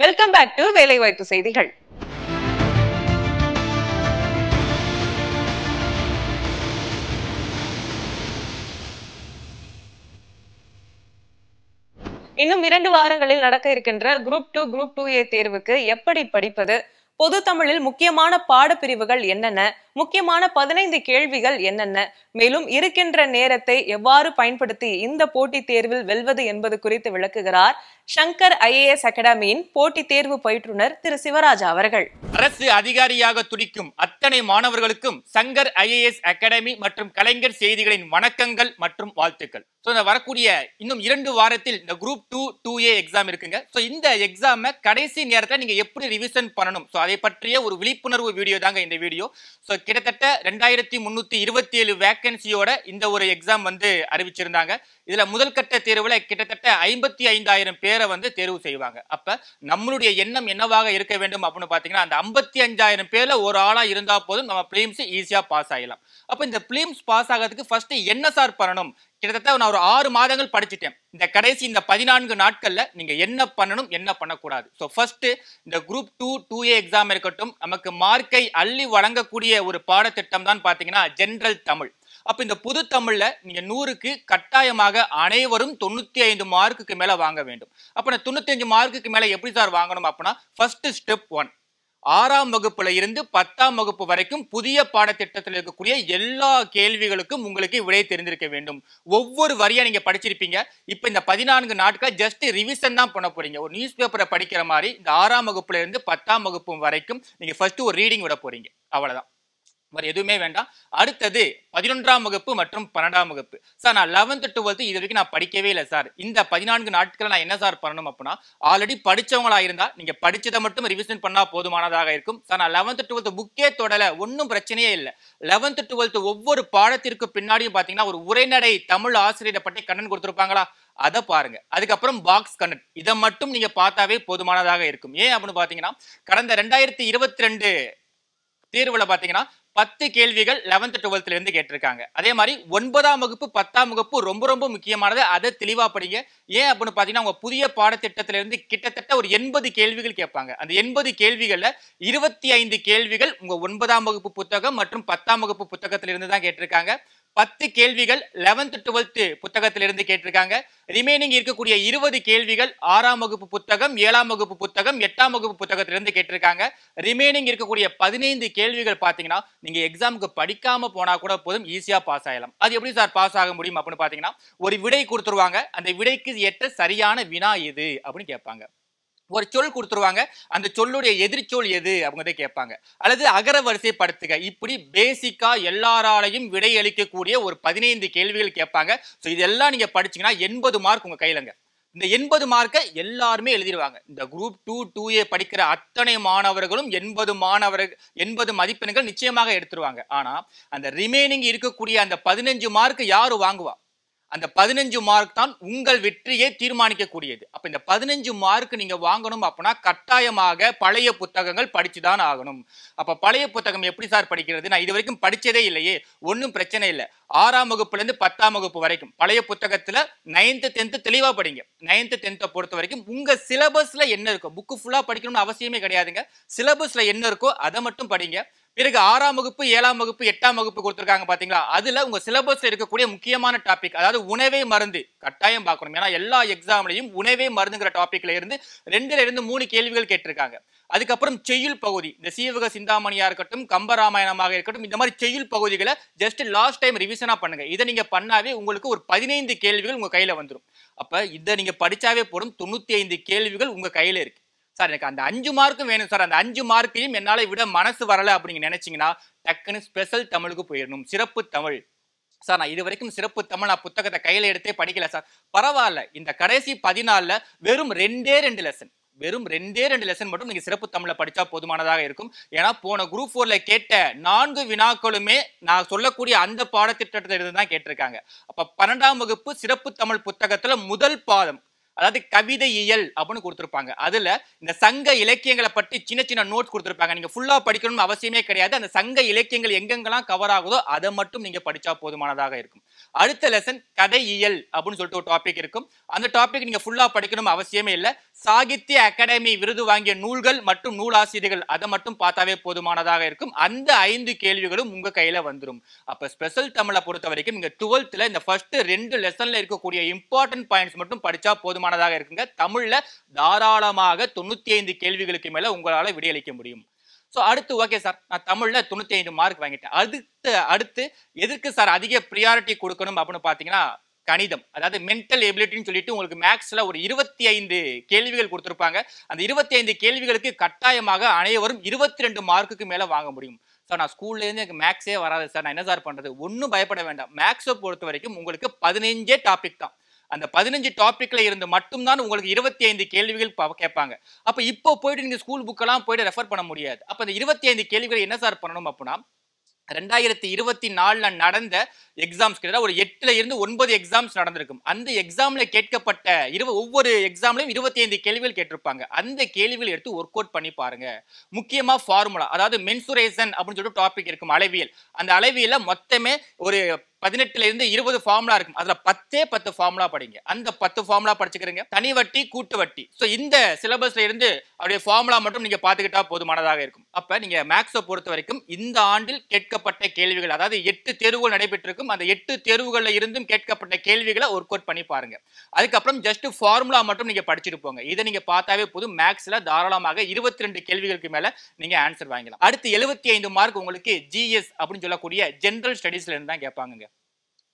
welcome back to வாய்ப்பு செய்திகள் இன்னும் இரண்டு வாரங்களில் நடக்க இருக்கின்ற group two group two A தேர்வுக்கு எப்படி படிப்பது பொது தமிழில் முக்கியமான பாடப்பிரிவுகள் என்னென்ன முக்கியமான பதினைந்து கேள்விகள் என்னென்ன மேலும் இருக்கின்ற நேரத்தை எவ்வாறு பயன்படுத்தி இந்த போட்டித் தேர்வில் வெல்வது என்பது குறித்து விளக்குகிறார் சங்கர் ஐஏஎஸ் அகாடமியின் போட்டித் தேர்வு பயிற்றுனர் திரு சிவராஜ் அவர்கள் அரசு அதிகாரியாக துடிக்கும் அத்தனை மாணவர்களுக்கும் சங்கர் ஐஏஎஸ் அகாடமி மற்றும் கலைஞர் செய்திகளின் வணக்கங்கள் மற்றும் வாழ்த்துக்கள் ஸோ இந்த வரக்கூடிய இன்னும் இரண்டு வாரத்தில் இந்த group two two A exam இருக்குங்க ஸோ இந்த எக்ஸாமை கடைசி நேரத்தில் நீங்கள் எப்படி ரிவிஷன் பண்ணணும் ஸோ அதை பற்றிய ஒரு விழிப்புணர்வு வீடியோ தாங்க இந்த வீடியோ ஸோ கிட்டத்தட்ட ரெண்டாயிரத்தி முன்னூத்தி இருபத்தி ஏழு வேக்கன்சியோட இந்த ஒரு எக்ஸாம் வந்து அறிவிச்சிருந்தாங்க இதுல முதல் கட்ட தேர்வுல கிட்டத்தட்ட ஐம்பத்தி ஐந்தாயிரம் பேரை வந்து தேர்வு செய்வாங்க அப்ப நம்மளுடைய எண்ணம் என்னவாக இருக்க வேண்டும் அப்படின்னு பார்த்தீங்கன்னா அந்த ஐம்பத்தி அஞ்சாயிரம் பேர்ல ஒரு ஆளா இருந்தா போதும் நம்ம பிலிம்ஸ் ஈஸியா பாஸ் ஆகலாம் அப்போ இந்த பிலிம்ஸ் பாஸ் ஆகிறதுக்கு ஃபர்ஸ்ட் என்ன சார் பண்ணணும் கிட்டத்தட்ட நான் ஒரு ஆறு மாதங்கள் படிச்சுட்டேன் இந்த கடைசி இந்த பதினான்கு நாட்களில் நீங்கள் என்ன பண்ணணும் என்ன பண்ணக்கூடாது ஸோ ஃபர்ஸ்ட் இந்த group two two A exam இருக்கட்டும் நமக்கு மார்க்கை அள்ளி வழங்கக்கூடிய ஒரு பாடத்திட்டம் தான் பார்த்தீங்கன்னா ஜென்ரல் தமிழ் அப்போ இந்த புது தமிழில் நீங்கள் நூறுக்கு கட்டாயமாக அனைவரும் தொண்ணூற்றி ஐந்து மார்க்குக்கு மேலே வாங்க வேண்டும் அப்போ நான் அஞ்சு மார்க்குக்கு மேலே எப்படி சார் வாங்கணும் அப்படின்னா ஃபர்ஸ்ட் ஸ்டெப் ஒன் ஆறாம் வகுப்புல இருந்து பத்தாம் வகுப்பு வரைக்கும் புதிய பாடத்திட்டத்தில் இருக்கக்கூடிய எல்லா கேள்விகளுக்கும் உங்களுக்கு விடை தெரிந்திருக்க வேண்டும் ஒவ்வொரு வரியா நீங்க படிச்சிருப்பீங்க இப்போ இந்த பதினான்கு நாட்கள் ஜஸ்ட் ரிவிஷன் தான் பண்ண போறீங்க ஒரு நியூஸ் பேப்பரை படிக்கிற மாதிரி இந்த ஆறாம் வகுப்புல இருந்து பத்தாம் வகுப்பு வரைக்கும் நீங்க ஃபர்ஸ்ட் ஒரு ரீடிங் விட போறீங்க அவ்வளவுதான் மாதிரி எதுவுமே வேண்டாம் அடுத்தது பதினொன்றாம் வகுப்பு மற்றும் பன்னெண்டாம் வகுப்பு சார் நான் லெவன்த்து டுவெல்த்து இது வரைக்கும் நான் படிக்கவே இல்லை சார் இந்த பதினான்கு நாட்களை நான் என்ன சார் பண்ணணும் அப்படின்னா ஆல்ரெடி படித்தவங்களா இருந்தால் நீங்கள் படித்ததை மட்டும் ரிவிஷன் பண்ணால் போதுமானதாக இருக்கும் சார் நான் லெவன்த்து டுவெல்த்து புக்கே தொடல ஒன்றும் பிரச்சனையே இல்லை லெவன்த்து டுவெல்த்து ஒவ்வொரு பாடத்திற்கு பின்னாடியும் பார்த்தீங்கன்னா ஒரு உரைநடை தமிழ் ஆசிரியரை பற்றி கண்ணன் கொடுத்துருப்பாங்களா அதை பாருங்க அதுக்கப்புறம் பாக்ஸ் கண்ணன் இதை மட்டும் நீங்க பார்த்தாவே போதுமானதாக இருக்கும் ஏன் அப்படின்னு பார்த்தீங்கன்னா கடந்த ரெண்டாயிரத்தி இருபத்தி ரெண்டு தேர்வுல பாத்தீங்கன்னா பத்து கேள்விகள் லெவன்த் டுவெல்த்ல இருந்து கேட்டிருக்காங்க அதே மாதிரி ஒன்பதாம் வகுப்பு பத்தாம் வகுப்பு ரொம்ப ரொம்ப முக்கியமானது அதை தெளிவா படிங்க ஏன் அப்படின்னு பாத்தீங்கன்னா உங்க புதிய பாடத்திட்டத்தில இருந்து கிட்டத்தட்ட ஒரு எண்பது கேள்விகள் கேட்பாங்க அந்த எண்பது கேள்விகள்ல இருபத்தி ஐந்து கேள்விகள் உங்க ஒன்பதாம் வகுப்பு புத்தகம் மற்றும் பத்தாம் வகுப்பு புத்தகத்திலிருந்து தான் கேட்டிருக்காங்க பத்து கேள்விகள் லெவன்த் டுவெல்த்து புத்தகத்திலிருந்து கேட்டிருக்காங்க ரிமைனிங் இருக்கக்கூடிய இருபது கேள்விகள் ஆறாம் வகுப்பு புத்தகம் ஏழாம் வகுப்பு புத்தகம் எட்டாம் வகுப்பு புத்தகத்திலிருந்து கேட்டிருக்காங்க ரிமைனிங் இருக்கக்கூடிய பதினைந்து கேள்விகள் பார்த்தீங்கன்னா நீங்கள் எக்ஸாமுக்கு படிக்காமல் போனால் கூட போதும் ஈஸியாக பாஸ் ஆகலாம் அது எப்படி சார் பாஸ் ஆக முடியும் அப்படின்னு பார்த்தீங்கன்னா ஒரு விடை கொடுத்துருவாங்க அந்த விடைக்கு ஏற்ற சரியான வினா எது அப்படின்னு கேட்பாங்க ஒரு சொல் கொடுத்துருவாங்க அந்த சொல்லுடைய எதிர்ச்சொல் எது அப்படிங்கிறத கேட்பாங்க அல்லது அகர வரிசைப்படுத்துக இப்படி பேசிக்காக எல்லாராலையும் விடையளிக்கக்கூடிய ஒரு பதினைந்து கேள்விகள் கேட்பாங்க ஸோ இதெல்லாம் நீங்கள் படிச்சிங்கன்னா எண்பது மார்க் உங்கள் கையிலங்க இந்த எண்பது மார்க்கை எல்லாருமே எழுதிடுவாங்க இந்த குரூப் டூ டூ ஏ படிக்கிற அத்தனை மாணவர்களும் எண்பது மாணவர்கள் எண்பது மதிப்பெண்கள் நிச்சயமாக எடுத்துருவாங்க ஆனால் அந்த ரிமைனிங் இருக்கக்கூடிய அந்த பதினஞ்சு மார்க் யார் வாங்குவா அந்த பதினஞ்சு மார்க் தான் உங்கள் வெற்றியை தீர்மானிக்கக்கூடியது அப்போ இந்த பதினஞ்சு மார்க் நீங்கள் வாங்கணும் அப்படின்னா கட்டாயமாக பழைய புத்தகங்கள் படித்து தான் ஆகணும் அப்போ பழைய புத்தகம் எப்படி சார் படிக்கிறது நான் இது வரைக்கும் படித்ததே இல்லையே ஒன்றும் பிரச்சனை இல்லை ஆறாம் வகுப்புலேருந்து பத்தாம் வகுப்பு வரைக்கும் பழைய புத்தகத்தில் நைன்த்து டென்த்து தெளிவாக படிங்க நைன்த்து டென்த்தை பொறுத்த வரைக்கும் உங்கள் சிலபஸில் என்ன இருக்கோ புக்கு ஃபுல்லாக படிக்கணும்னு அவசியமே கிடையாதுங்க சிலபஸில் என்ன இருக்கோ அதை மட்டும் படிங்க பிறகு ஆறாம் வகுப்பு ஏழாம் வகுப்பு எட்டாம் வகுப்பு கொடுத்துருக்காங்க பார்த்தீங்களா அதில் உங்கள் சிலபஸ் இருக்கக்கூடிய முக்கியமான டாபிக் அதாவது உணவே மருந்து கட்டாயம் பார்க்கணும் ஏன்னா எல்லா எக்ஸாம்லையும் உணவே மருந்துங்கிற டாப்பிக்கில் இருந்து ரெண்டுல இருந்து மூணு கேள்விகள் கேட்டிருக்காங்க அதுக்கப்புறம் செய்யுள் பகுதி இந்த சீவக சிந்தாமணியா இருக்கட்டும் கம்பராமாயணமாக இருக்கட்டும் இந்த மாதிரி செய்யுள் பகுதிகளை ஜஸ்ட் லாஸ்ட் டைம் ரிவிஷனா பண்ணுங்க இதை நீங்க பண்ணாவே உங்களுக்கு ஒரு பதினைந்து கேள்விகள் உங்க கையில வந்துடும் அப்ப இதை நீங்க படிச்சாவே போடும் தொண்ணூத்தி ஐந்து கேள்விகள் உங்க கையில இருக்கு சார் எனக்கு அந்த அஞ்சு மார்க்கும் வேணும் சார் அந்த அஞ்சு மார்க்கையும் என்னால் விட மனசு வரலை அப்படிங்க நினைச்சிங்கன்னா டக்குன்னு ஸ்பெஷல் தமிழுக்கு போயிடணும் சிறப்பு தமிழ் சார் நான் இது வரைக்கும் சிறப்பு தமிழ் நான் புத்தகத்தை கையில் எடுத்தே படிக்கல சார் பரவாயில்ல இந்த கடைசி பதினாலில் வெறும் ரெண்டே ரெண்டு லெசன் வெறும் ரெண்டே ரெண்டு லெசன் மட்டும் நீங்கள் சிறப்பு தமிழில் படித்தா போதுமானதாக இருக்கும் ஏன்னா போன குரூப் ஃபோரில் கேட்ட நான்கு வினாக்களுமே நான் சொல்லக்கூடிய அந்த பாடத்திட்டத்தில் இருந்து தான் கேட்டிருக்காங்க அப்போ பன்னெண்டாம் வகுப்பு சிறப்பு தமிழ் புத்தகத்தில் முதல் பாதம் அதாவது கவிதை இயல் அப்படின்னு கொடுத்துருப்பாங்க அதுல இந்த சங்க இலக்கியங்களை பற்றி சின்ன சின்ன நோட்ஸ் கொடுத்துருப்பாங்க நீங்க ஃபுல்லா படிக்கணும்னு அவசியமே கிடையாது அந்த சங்க இலக்கியங்கள் எங்கெங்கெல்லாம் கவர் ஆகுதோ அதை மட்டும் நீங்க படிச்சா போதுமானதாக இருக்கும் அடுத்த லெசன் கதை இயல் அப்படின்னு சொல்லிட்டு ஒரு டாபிக் இருக்கும் அந்த டாபிக் நீங்க ஃபுல்லா படிக்கணும் அவசியமே இல்லை சாகித்ய அகாடமி விருது வாங்கிய நூல்கள் மற்றும் நூலாசிரியர்கள் அதை மட்டும் பார்த்தாவே போதுமானதாக இருக்கும் அந்த ஐந்து கேள்விகளும் உங்க கையில வந்துடும் அப்ப ஸ்பெஷல் தமிழை பொறுத்த வரைக்கும் நீங்க டுவெல்த்ல இந்த ஃபர்ஸ்ட் ரெண்டு லெசன்ல இருக்கக்கூடிய இம்பார்ட்டன்ட் பாயிண்ட்ஸ் மட்டும் படிச்சா போதும் போதுமானதாக இருக்குங்க தமிழ்ல தாராளமாக தொண்ணூத்தி ஐந்து கேள்விகளுக்கு மேல உங்களால விடையளிக்க முடியும் ஸோ அடுத்து ஓகே சார் நான் தமிழில் தொண்ணூத்தி ஐந்து மார்க் வாங்கிட்டேன் அடுத்து அடுத்து எதுக்கு சார் அதிக ப்ரியாரிட்டி கொடுக்கணும் அப்படின்னு பார்த்தீங்கன்னா கணிதம் அதாவது மென்டல் எபிலிட்டின்னு சொல்லிட்டு உங்களுக்கு மேக்ஸில் ஒரு இருபத்தி ஐந்து கேள்விகள் கொடுத்துருப்பாங்க அந்த இருபத்தி ஐந்து கேள்விகளுக்கு கட்டாயமாக அனைவரும் இருபத்தி ரெண்டு மார்க்குக்கு மேலே வாங்க முடியும் சார் நான் ஸ்கூல்லேருந்து எனக்கு மேக்ஸே வராது சார் நான் என்ன சார் பண்ணுறது ஒன்றும் பயப்பட வேண்டாம் மேக்ஸை பொறுத்த வரைக்கும் உங்களுக்கு பதினஞ்சே டாபிக் தான் அந்த பதினஞ்சு டாப்பிக்கில் இருந்து மட்டும்தான் உங்களுக்கு இருபத்தி ஐந்து கேள்விகள் கேட்பாங்க அப்போ இப்போ போயிட்டு நீங்கள் ஸ்கூல் புக்கெல்லாம் போயிட்டு ரெஃபர் பண்ண முடியாது அப்போ அந்த இருபத்தி ஐந்து கேள்விகள் என்ன சார் பண்ணணும் அப்படின்னா ரெண்டாயிரத்தி இருபத்தி நாலில் நடந்த எக்ஸாம்ஸ் கிட்ட ஒரு எட்டுல இருந்து ஒன்பது எக்ஸாம்ஸ் நடந்திருக்கும் அந்த எக்ஸாமில் கேட்கப்பட்ட இருவ ஒவ்வொரு எக்ஸாம்லையும் இருபத்தி ஐந்து கேள்விகள் கேட்டிருப்பாங்க அந்த கேள்விகள் எடுத்து ஒர்க் அவுட் பண்ணி பாருங்க முக்கியமாக ஃபார்முலா அதாவது மென்சுரேஷன் அப்படின்னு சொல்லிட்டு டாபிக் இருக்கும் அளவியல் அந்த அளவியல மொத்தமே ஒரு பதினெட்டுல இருந்து இருபது ஃபார்முலா இருக்கும் அதுல பத்தே பத்து ஃபார்முலா படிங்க அந்த பத்து ஃபார்முலா படிச்சுக்கிறீங்க தனி வட்டி கூட்டு வட்டி ஸோ இந்த சிலபஸ்ல இருந்து அப்படியே ஃபார்முலா மட்டும் நீங்க பாத்துக்கிட்டா போதுமானதாக இருக்கும் அப்ப நீங்க மேக்ஸை பொறுத்த வரைக்கும் இந்த ஆண்டில் கேட்கப்பட்ட கேள்விகள் அதாவது எட்டு தேர்வுகள் நடைபெற்றிருக்கும் அந்த எட்டு தேர்வுகள்ல இருந்தும் கேட்கப்பட்ட கேள்விகளை ஒர்க் அவுட் பண்ணி பாருங்க அதுக்கப்புறம் ஜஸ்ட் ஃபார்முலா மட்டும் நீங்க படிச்சுட்டு போங்க இதை நீங்க பார்த்தாவே போதும் மேக்ஸ்ல தாராளமாக இருபத்தி ரெண்டு கேள்விகளுக்கு மேல நீங்க ஆன்சர் வாங்கிக்கலாம் அடுத்து எழுபத்தி ஐந்து மார்க் உங்களுக்கு ஜிஎஸ் அப்படின்னு சொல்லக்கூடிய ஜென்ரல் ஸ்டடிஸ்ல இருந்து தான் கேட்பாங்க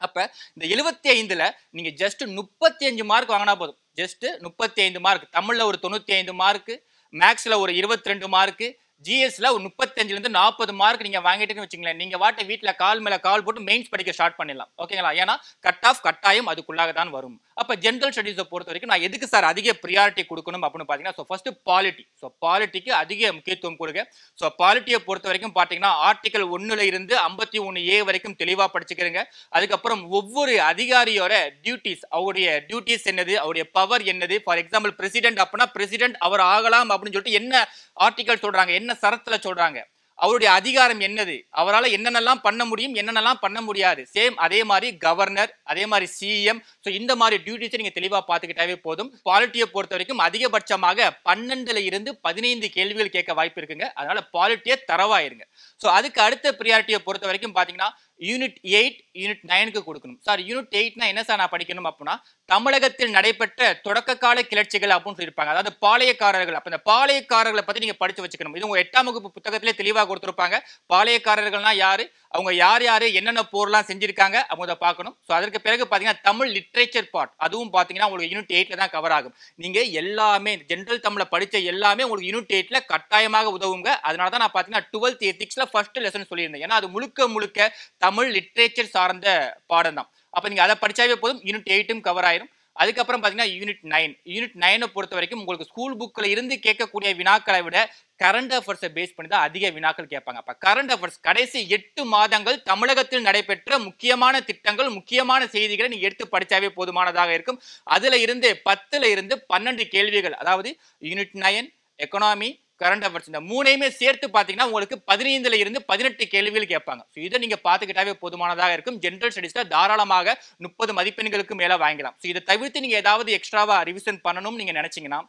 அப்போ இந்த எழுபத்தி ஐந்தில் நீங்கள் ஜஸ்ட் முப்பத்தி அஞ்சு மார்க் வாங்கினா போதும் ஜஸ்ட்டு முப்பத்தி ஐந்து மார்க் தமிழில் ஒரு தொண்ணூற்றி ஐந்து மார்க்கு மேக்ஸில் ஒரு இருபத்தி ரெண்டு மார்க்கு ஜிஎஸ்ல ஒரு முப்பத்தஞ்சுலேருந்து நாற்பது மார்க் நீங்கள் வாங்கிட்டுன்னு வச்சுங்களேன் நீங்கள் வாட்டை வீட்டில் கால் மேலே கால் போட்டு மெயின்ஸ் படிக்க ஸ்டார்ட் பண்ணிடலாம் ஓகேங்களா ஏன்னா கட் ஆஃப் கட்டாயம் அதுக்குள்ளாக தான் வரும் அப்போ ஜென்ரல் ஸ்டடீஸை பொறுத்த வரைக்கும் நான் எதுக்கு சார் அதிக ப்ரியாரிட்டி கொடுக்கணும் அப்படின்னு பார்த்தீங்கன்னா ஸோ ஃபஸ்ட்டு பாலிட்டி ஸோ பாலிட்டிக்கு அதிக முக்கியத்துவம் கொடுங்க ஸோ பாலிட்டியை பொறுத்த வரைக்கும் பார்த்தீங்கன்னா ஆர்டிகல் ஒன்றில் இருந்து ஐம்பத்தி ஒன்று ஏ வரைக்கும் தெளிவாக படிச்சுக்கிறேங்க அதுக்கப்புறம் ஒவ்வொரு அதிகாரியோட டியூட்டிஸ் அவருடைய டியூட்டிஸ் என்னது அவருடைய பவர் என்னது ஃபார் எக்ஸாம்பிள் பிரசிடென்ட் அப்படின்னா பிரசிடென்ட் அவர் ஆகலாம் அப்படின்னு சொல்லிட்டு என்ன ஆர்டிகல் சொல்கிறாங்க என்ன சரத்தில் சொல்கிறாங்க அவருடைய அதிகாரம் என்னது அவரால் என்னென்னலாம் பண்ண முடியும் என்னென்னலாம் பண்ண முடியாது சேம் அதே மாதிரி கவர்னர் அதே மாதிரி சிஎம் ஸோ இந்த மாதிரி டியூட்டிஸை நீங்கள் தெளிவாக பார்த்துக்கிட்டாவே போதும் பாலிட்டியை பொறுத்த வரைக்கும் அதிகபட்சமாக பன்னெண்டுல இருந்து பதினைந்து கேள்விகள் கேட்க வாய்ப்பு இருக்குங்க அதனால பாலிட்டியை தரவாயிருங்க ஸோ அதுக்கு அடுத்த ப்ரியாரிட்டியை பொறுத்த வரைக்கும் பார்த்தீங்கன்னா யூனிட் எயிட் யூனிட் நைனுக்கு கொடுக்கணும் சார் யூனிட் எயிட்னா என்ன சார் நான் படிக்கணும் அப்படின்னா தமிழகத்தில் நடைபெற்ற தொடக்க கால கிளர்ச்சிகள் அப்படின்னு சொல்லியிருப்பாங்க அதாவது பாளையக்காரர்கள் அப்போ இந்த பாளையக்காரர்களை பற்றி நீங்கள் படித்து வச்சுக்கணும் இது உங்கள் எட்டாம் வகுப்பு புத்தகத்திலே தெளிவாக கொடுத்துருப்பாங்க பாளையக்காரர்கள்னா யார் அவங்க யார் யார் என்னென்ன போர்லாம் செஞ்சுருக்காங்க அவங்க அதை பார்க்கணும் ஸோ அதற்கு பிறகு பார்த்தீங்கன்னா தமிழ் லிட்ரேச்சர் பார்ட் அதுவும் பார்த்தீங்கன்னா உங்களுக்கு யூனிட் எயிட்டில் தான் கவர் ஆகும் நீங்கள் எல்லாமே ஜென்ரல் தமிழில் படித்த எல்லாமே உங்களுக்கு யூனிட் எயிட்டில் கட்டாயமாக உதவுங்க அதனால தான் நான் பார்த்தீங்கன்னா டுவெல்த் எத்திக்ஸில் ஃபஸ்ட்டு லெசன் சொல்லியிருந்தேன் ஏன்னா அது முழுக்க முழுக்க தமிழ் லிட்ரேச்சர் சார்ந்த பாடம் தான் அப்போ நீங்கள் அதை படித்தாவே போதும் யூனிட் எயிட்டும் கவர் ஆயிரும் அதுக்கப்புறம் பார்த்தீங்கன்னா யூனிட் நைன் யூனிட் நைனை பொறுத்த வரைக்கும் உங்களுக்கு ஸ்கூல் புக்கில் இருந்து கேட்கக்கூடிய வினாக்களை விட கரண்ட் அஃபேர்ஸை பேஸ் பண்ணி தான் அதிக வினாக்கள் கேட்பாங்க அப்போ கரண்ட் அஃபேர்ஸ் கடைசி எட்டு மாதங்கள் தமிழகத்தில் நடைபெற்ற முக்கியமான திட்டங்கள் முக்கியமான செய்திகளை நீ எடுத்து படித்தாவே போதுமானதாக இருக்கும் அதில் இருந்து பத்தில் இருந்து பன்னெண்டு கேள்விகள் அதாவது unit nine economy current affairs இந்த மூணையுமே சேர்த்து பார்த்தீங்கன்னா உங்களுக்கு பதினைந்துல இருந்து பதினெட்டு கேள்விகள் கேட்பாங்க ஸோ இதை நீங்கள் பார்த்துக்கிட்டாவே போதுமானதாக இருக்கும் ஜென்ரல் ஸ்டடிஸில் தாராளமாக முப்பது மதிப்பெண்களுக்கு மேலே வாங்கலாம் ஸோ இதை தவிர்த்து நீங்கள் ஏதாவது எக்ஸ்ட்ராவாக ரிவிஷன் பண்ணணும்னு நீங்கள் நினச்சிங்கன்னா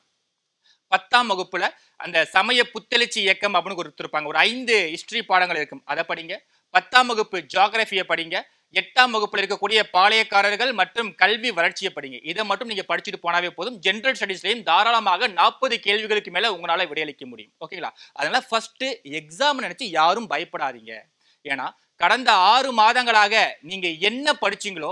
பத்தாம் வகுப்புல அந்த சமய புத்தெழுச்சி இயக்கம் அப்படின்னு கொடுத்துருப்பாங்க ஒரு ஐந்து ஹிஸ்டரி பாடங்கள் இருக்கும் அதை படிங்க பத்தாம் வகுப்பு ஜியாகிரபியை படிங்க எட்டாம் வகுப்பில் இருக்கக்கூடிய பாளையக்காரர்கள் மற்றும் கல்வி வளர்ச்சியை படிங்க இதை மட்டும் நீங்க படிச்சுட்டு போனாவே போதும் ஜென்ரல் ஸ்டடிஸ்லையும் தாராளமாக நாற்பது கேள்விகளுக்கு மேல உங்களால விடையளிக்க முடியும் ஓகேங்களா அதனால ஃபர்ஸ்ட் எக்ஸாம் நினைச்சு யாரும் பயப்படாதீங்க ஏன்னா கடந்த ஆறு மாதங்களாக நீங்க என்ன படிச்சீங்களோ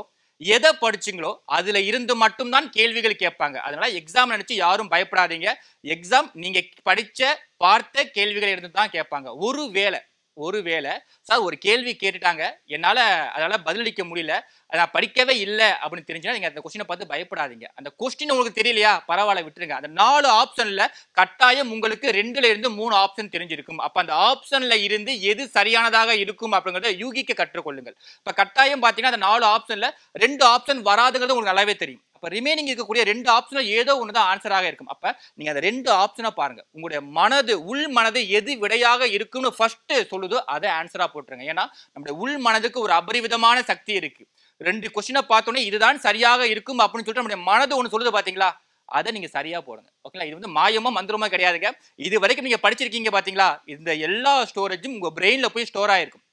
எதை படிச்சிங்களோ அதுல இருந்து மட்டும்தான் கேள்விகள் கேட்பாங்க அதனால எக்ஸாம் நினைச்சு யாரும் பயப்படாதீங்க எக்ஸாம் நீங்கள் படிச்ச பார்த்த கேள்விகள் இருந்து தான் கேட்பாங்க ஒரு வேளை ஒருவேளை சார் ஒரு கேள்வி கேட்டுட்டாங்க என்னால் அதால் பதிலளிக்க முடியல நான் படிக்கவே இல்லை அப்படின்னு தெரிஞ்சுன்னா நீங்கள் அந்த கொஸ்டினை பார்த்து பயப்படாதீங்க அந்த கொஸ்டின் உங்களுக்கு தெரியலையா பரவாயில்ல விட்டுருங்க அந்த நாலு ஆப்ஷனில் கட்டாயம் உங்களுக்கு ரெண்டுல இருந்து மூணு ஆப்ஷன் தெரிஞ்சிருக்கும் அப்போ அந்த ஆப்ஷனில் இருந்து எது சரியானதாக இருக்கும் அப்படிங்கிறத யூகிக்க கற்றுக்கொள்ளுங்கள் இப்போ கட்டாயம் பார்த்தீங்கன்னா அந்த நாலு ஆப்ஷனில் ரெண்டு ஆப்ஷன் வராதுங்கிறது உங்களுக்கு நல்லாவே தெரியும் அப்போ ரிமைனிங் இருக்கக்கூடிய ரெண்டு ஆப்ஷனும் ஏதோ ஒன்று தான் ஆன்சராக இருக்கும் அப்போ நீங்கள் அந்த ரெண்டு ஆப்ஷனை பாருங்கள் உங்களுடைய மனது உள் மனது எது விடையாக இருக்குன்னு ஃபஸ்ட்டு சொல்லுதோ அதை ஆன்சராக போட்டுருங்க ஏன்னா நம்முடைய உள் மனதுக்கு ஒரு அபரிவிதமான சக்தி இருக்குது ரெண்டு கொஸ்டினை பார்த்தோன்னே இதுதான் சரியாக இருக்கும் அப்படின்னு சொல்லிட்டு நம்முடைய மனது ஒன்று சொல்லுது பார்த்தீங்களா அதை நீங்கள் சரியாக போடுங்க ஓகேங்களா இது வந்து மாயமோ மந்திரமோ கிடையாதுங்க இது வரைக்கும் நீங்கள் படிச்சிருக்கீங்க பார்த்தீங்களா இந்த எல்லா ஸ்டோரேஜும் உங்கள் பிரெயினில் போய் ஸ்டோர் ஆகிருக்கும்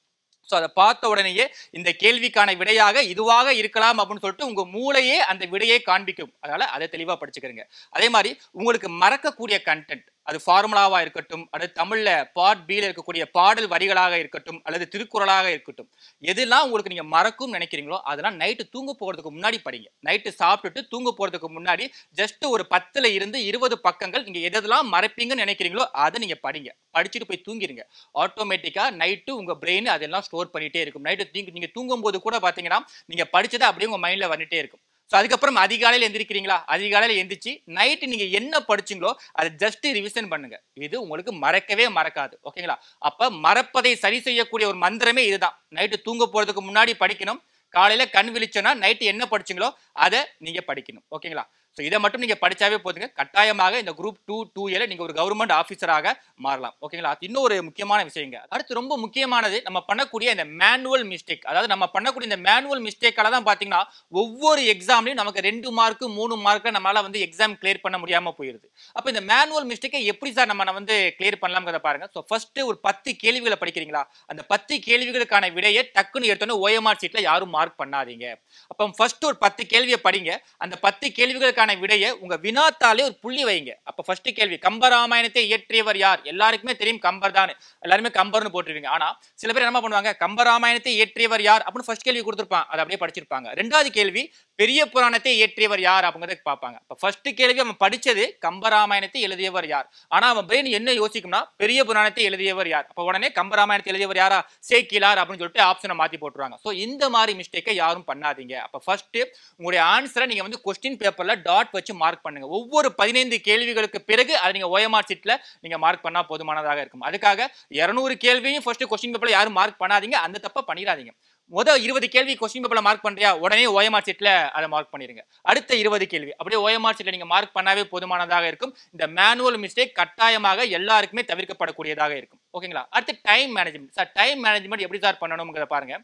ஸோ அதை பார்த்த உடனேயே இந்த கேள்விக்கான விடையாக இதுவாக இருக்கலாம் அப்படின்னு சொல்லிட்டு உங்கள் மூளையே அந்த விடையை காண்பிக்கும் அதனால் அதை தெளிவாக படிச்சுக்கிறேங்க அதே மாதிரி உங்களுக்கு மறக்கக்கூடிய கண்டென்ட் அது ஃபார்முலாவாக இருக்கட்டும் அல்லது தமிழில் பார்ட் பியில் இருக்கக்கூடிய பாடல் வரிகளாக இருக்கட்டும் அல்லது திருக்குறளாக இருக்கட்டும் எதெல்லாம் உங்களுக்கு நீங்கள் மறக்கும் நினைக்கிறீங்களோ அதெல்லாம் நைட்டு தூங்க போகிறதுக்கு முன்னாடி படிங்க நைட்டு சாப்பிட்டுட்டு தூங்க போகிறதுக்கு முன்னாடி ஜஸ்ட்டு ஒரு பத்தில் இருந்து இருபது பக்கங்கள் நீங்கள் எதெல்லாம் மறப்பீங்கன்னு நினைக்கிறீங்களோ அதை நீங்கள் படிங்க படிச்சுட்டு போய் தூங்கிடுங்க ஆட்டோமேட்டிக்காக நைட்டு உங்கள் பிரெயின் அதெல்லாம் ஸ்டோர் பண்ணிகிட்டே இருக்கும் நைட்டு நீங்கள் தூங்கும்போது கூட பார்த்தீங்கன்னா நீங்கள் படித்ததை அப்படியே உங்கள் மைண்டில் வந்துகிட்டே இருக்கும் ஸோ அதுக்கப்புறம் அதிகாலையில் எந்திரிக்கிறீங்களா அதிகாலையில் எழுந்திரிச்சு நைட்டு நீங்கள் என்ன படிச்சிங்களோ அதை ஜஸ்ட் ரிவிஷன் பண்ணுங்க இது உங்களுக்கு மறக்கவே மறக்காது ஓகேங்களா அப்போ மறப்பதை சரி செய்யக்கூடிய ஒரு மந்திரமே இதுதான் நைட்டு தூங்க போகிறதுக்கு முன்னாடி படிக்கணும் காலையில் கண் விழிச்சோன்னா நைட்டு என்ன படிச்சிங்களோ அதை நீங்கள் படிக்கணும் ஓகேங்களா ஸோ இதை மட்டும் நீங்கள் படித்தாவே போதுங்க கட்டாயமாக இந்த குரூப் டூ டூ ஏல நீங்கள் ஒரு கவர்மெண்ட் ஆஃபீஸராக மாறலாம் ஓகேங்களா அது இன்னொரு முக்கியமான விஷயங்க அடுத்து ரொம்ப முக்கியமானது நம்ம பண்ணக்கூடிய இந்த மேனுவல் மிஸ்டேக் அதாவது நம்ம பண்ணக்கூடிய இந்த மேனுவல் மிஸ்டேக்கால தான் பார்த்தீங்கன்னா ஒவ்வொரு எக்ஸாம்லையும் நமக்கு ரெண்டு மார்க்கு மூணு மார்க்கில் நம்மளால் வந்து எக்ஸாம் கிளியர் பண்ண முடியாமல் போயிடுது அப்போ இந்த மேனுவல் மிஸ்டேக்கை எப்படி சார் நம்ம வந்து கிளியர் பண்ணலாம்ங்கிறத பாருங்கள் ஸோ ஃபஸ்ட்டு ஒரு பத்து கேள்விகளை படிக்கிறீங்களா அந்த பத்து கேள்விகளுக்கான விடையை டக்குன்னு எடுத்தோன்னே ஓஎம்ஆர் சீட்டில் யாரும் மார்க் பண்ணாதீங்க அப்போ ஃபஸ்ட்டு ஒரு பத்து கேள்வியை படிங்க அந்த பத்து கேள்விகளுக்கான கேள்விக்கான விடையை உங்க வினாத்தாலே ஒரு புள்ளி வைங்க அப்ப ஃபர்ஸ்ட் கேள்வி கம்பராமாயணத்தை இயற்றியவர் யார் எல்லாருக்குமே தெரியும் கம்பர் தான் எல்லாருமே கம்பர்னு போட்டுருவீங்க ஆனா சில பேர் என்ன பண்ணுவாங்க கம்பராமாயணத்தை இயற்றியவர் யார் அப்படின்னு ஃபர்ஸ்ட் கேள்வி கொடுத்துருப்பான் அதை அப்படியே படிச்சிருப்பாங்க ரெண்டாவது கேள்வி பெரிய புராணத்தை இயற்றியவர் யார் அப்படிங்கிறத பார்ப்பாங்க இப்போ ஃபர்ஸ்ட் கேள்வி அவன் படித்தது கம்பராமாயணத்தை எழுதியவர் யார் ஆனால் அவன் பிரெயின் என்ன யோசிக்கும்னா பெரிய புராணத்தை எழுதியவர் யார் அப்போ உடனே கம்பராமாயணத்தை எழுதியவர் யாரா சேக்கிலார் அப்படின்னு சொல்லிட்டு ஆப்ஷனை மாற்றி போட்டுருவாங்க ஸோ இந்த மாதிரி மிஸ்டேக்கை யாரும் பண்ணாதீங்க அப்போ ஃபர்ஸ்ட் உங்களுடைய ஆன்சரை நீங்கள் வந்து கொஸ்டின் பேப்பரில் டாட் வச்சு மார்க் பண்ணுங்க ஒவ்வொரு பதினைந்து கேள்விகளுக்கு பிறகு அதை நீங்கள் ஓஎம்ஆர் சீட்டில் நீங்கள் மார்க் பண்ணால் போதுமானதாக இருக்கும் அதுக்காக இரநூறு கேள்வியும் ஃபர்ஸ்ட் கொஸ்டின் பேப்பரில் யாரும் மார்க் பண்ணாதீங்க அந்த தப்பை பண்ணிடாதீங்க முதல் இருபது கேள்வி கொஸ்டின் பேப்பரில் மார்க் பண்ணுறியா உடனே ஓஎம்ஆர் சீட்டில் அதை மார்க் பண்ணிடுங்க அடுத்த இருபது கேள்வி அப்படியே ஓஎம்ஆர் சீட்டில் நீங்கள் மார்க் பண்ணாவே போதுமானதாக இருக்கும் இந்த மேனுவல் மிஸ்டேக் கட்டாயமாக எல்லாருக்குமே தவிர்க்கப்படக்கூடியதாக இருக்கும் ஓகேங்களா அடுத்து time management sir time management எப்படி சார் பண்ணணுங்கிறத பாருங்க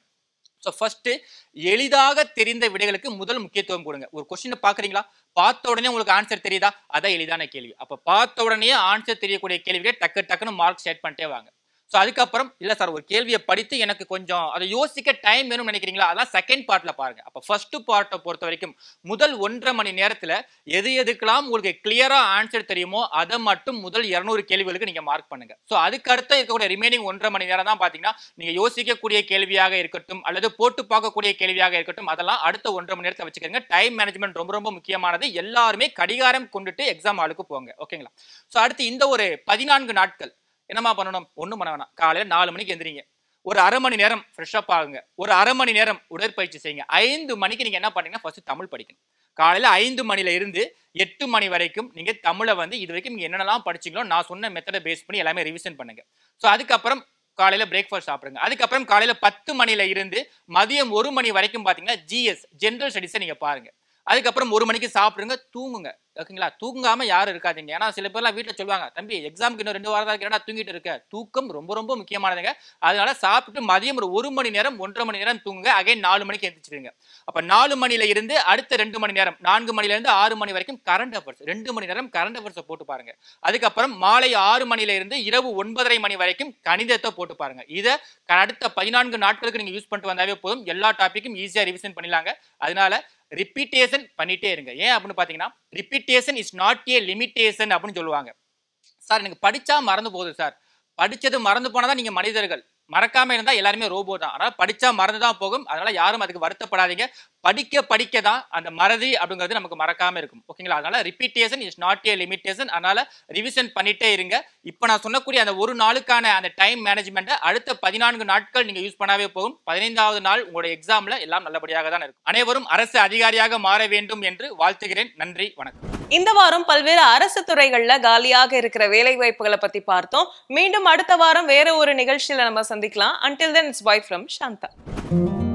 ஸோ ஃபஸ்ட்டு எளிதாக தெரிந்த விடைகளுக்கு முதல் முக்கியத்துவம் கொடுங்க ஒரு கொஸ்டினை பார்க்குறீங்களா பார்த்த உடனே உங்களுக்கு ஆன்சர் தெரியுதா அதான் எளிதான கேள்வி அப்போ பார்த்த உடனே ஆன்சர் தெரியக்கூடிய கேள்விகளை டக்கு டக்குன்னு மார்க் செட் பண்ணிட்டே வாங்க ஸோ அதுக்கப்புறம் இல்லை சார் ஒரு கேள்வியை படித்து எனக்கு கொஞ்சம் அதை யோசிக்க டைம் வேணும்னு நினைக்கிறீங்களா அதான் செகண்ட் பார்ட்டில் பாருங்கள் அப்போ ஃபஸ்ட்டு பார்ட்டை பொறுத்த வரைக்கும் முதல் ஒன்றரை மணி நேரத்தில் எது எதுக்கெல்லாம் உங்களுக்கு கிளியராக ஆன்சர் தெரியுமோ அதை மட்டும் முதல் இரநூறு கேள்விகளுக்கு நீங்கள் மார்க் பண்ணுங்கள் ஸோ அதுக்கடுத்த இருக்கக்கூடிய ரிமைனிங் ஒன்றரை மணி நேரம் தான் பார்த்தீங்கன்னா நீங்கள் யோசிக்கக்கூடிய கேள்வியாக இருக்கட்டும் அல்லது போட்டு பார்க்கக்கூடிய கேள்வியாக இருக்கட்டும் அதெல்லாம் அடுத்த ஒன்றரை மணி நேரத்தை வச்சுக்கோங்க டைம் மேனேஜ்மெண்ட் ரொம்ப ரொம்ப முக்கியமானது எல்லாருமே கடிகாரம் கொண்டுட்டு எக்ஸாம் ஆளுக்கு போங்க ஓகேங்களா ஸோ அடுத்து இந்த ஒரு பதினான்கு நாட்கள் என்னம்மா பண்ணணும் ஒன்றும் பண்ண வேணாம் காலையில் நாலு மணிக்கு எந்திரிங்க ஒரு அரை மணி நேரம் ஃப்ரெஷ்ஷப் ஆகுங்க ஒரு அரை மணி நேரம் உடற்பயிற்சி செய்யுங்க ஐந்து மணிக்கு நீங்கள் என்ன பண்ணீங்கன்னா ஃபஸ்ட்டு தமிழ் படிக்கணும் காலையில் ஐந்து மணியில இருந்து எட்டு மணி வரைக்கும் நீங்கள் தமிழை வந்து இது வரைக்கும் நீங்கள் என்னென்னலாம் படிச்சிங்களோ நான் சொன்ன மெத்தடை பேஸ் பண்ணி எல்லாமே ரிவிஷன் பண்ணுங்க ஸோ அதுக்கப்புறம் காலையில் பிரேக்ஃபாஸ்ட் சாப்பிடுங்க அதுக்கப்புறம் காலையில் பத்து மணியில் இருந்து மதியம் ஒரு மணி வரைக்கும் பார்த்தீங்கன்னா ஜிஎஸ் ஜென்ரல் ஸ்டடிஸை நீங்கள் பாருங்கள் அதுக்கப்புறம் ஒரு மணிக்கு சாப்பிடுங்க தூங்குங்க ஓகேங்களா தூங்காமல் யாரும் இருக்காதிங்க ஏன்னா சில பேர்லாம் வீட்டில் சொல்லுவாங்க தம்பி எக்ஸாமுக்கு இன்னும் ரெண்டு வாரம் தான் இருக்கிறேன்னா தூங்கிட்டு இருக்க தூக்கம் ரொம்ப ரொம்ப முக்கியமானதுங்க அதனால சாப்பிட்டு மதியம் ஒரு ஒரு மணி நேரம் ஒன்றரை மணி நேரம் தூங்குங்க அகைன் நாலு மணிக்கு எழுந்திரிச்சிருங்க அப்போ நாலு மணியில இருந்து அடுத்த ரெண்டு மணி நேரம் நான்கு மணிலேருந்து ஆறு மணி வரைக்கும் கரண்ட் அஃபர்ஸ் ரெண்டு மணி நேரம் கரண்ட் அஃபர்ஸை போட்டு பாருங்க அதுக்கப்புறம் மாலை ஆறு மணியில இருந்து இரவு ஒன்பதரை மணி வரைக்கும் கணிதத்தை போட்டு பாருங்க இதை அடுத்த பதினான்கு நாட்களுக்கு நீங்கள் யூஸ் பண்ணிட்டு வந்தாவே போதும் எல்லா டாப்பிக்கும் ஈஸியாக ரிவிஷன் பண்ணிடலாங்க அதனால ரிப்பீட்டேஷன் பண்ணிட்டே இருங்க ஏன் அப்படின்னு பார்த்தீங்கன்னா repetition is not a limitation அப்படின்னு சொல்லுவாங்க சார் எனக்கு படித்தா மறந்து போகுது சார் படித்தது மறந்து போனால் தான் நீங்கள் மனிதர்கள் மறக்காம இருந்தா எல்லாருமே ரோபோ தான் ஆனால் படிச்சா மறந்து தான் போகும் அதனால யாரும் அதுக்கு வருத்தப்படாதீங்க படிக்க படிக்க தான் அந்த மறதி அப்படிங்கிறது நமக்கு மறக்காம இருக்கும் ஓகேங்களா அதனால repetition is not a limitation அதனால ரிவிஷன் பண்ணிட்டே இருங்க இப்போ நான் சொன்னக்கூடிய அந்த ஒரு நாளுக்கான அந்த டைம் மேனேஜ்மெண்ட்டை அடுத்த பதினான்கு நாட்கள் நீங்க யூஸ் பண்ணாவே போகும் பதினைந்தாவது நாள் உங்களுடைய எக்ஸாம்ல எல்லாம் நல்லபடியாக தான் இருக்கும் அனைவரும் அரசு அதிகாரியாக மாற வேண்டும் என்று வாழ்த்துகிறேன் நன்றி வணக்கம் இந்த வாரம் பல்வேறு அரசு துறைகள்ல காலியாக இருக்கிற வேலை வாய்ப்புகளை பத்தி பார்த்தோம் மீண்டும் அடுத்த வாரம் வேற ஒரு நிகழ்ச்சியில நம்ம சந்திக்கலாம் until then it's bye from Shantha